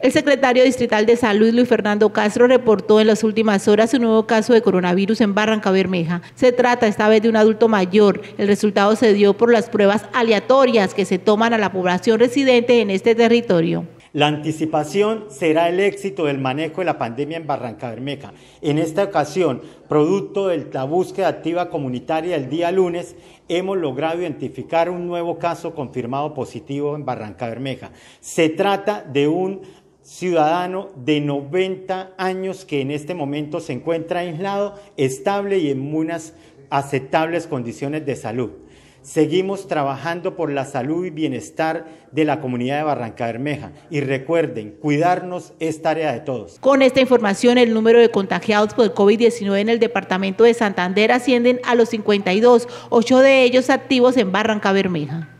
El secretario distrital de Salud, Luis Fernando Castro, reportó en las últimas horas un nuevo caso de coronavirus en Barranca Bermeja. Se trata esta vez de un adulto mayor. El resultado se dio por las pruebas aleatorias que se toman a la población residente en este territorio. La anticipación será el éxito del manejo de la pandemia en Barranca Bermeja. En esta ocasión, producto de la búsqueda activa comunitaria el día lunes, hemos logrado identificar un nuevo caso confirmado positivo en Barranca Bermeja. Se trata de un ciudadano de 90 años que en este momento se encuentra aislado, estable y en unas aceptables condiciones de salud. Seguimos trabajando por la salud y bienestar de la comunidad de Barranca Bermeja. Y recuerden, cuidarnos es tarea de todos. Con esta información, el número de contagiados por COVID-19 en el departamento de Santander ascienden a los 52, ocho de ellos activos en Barranca Bermeja.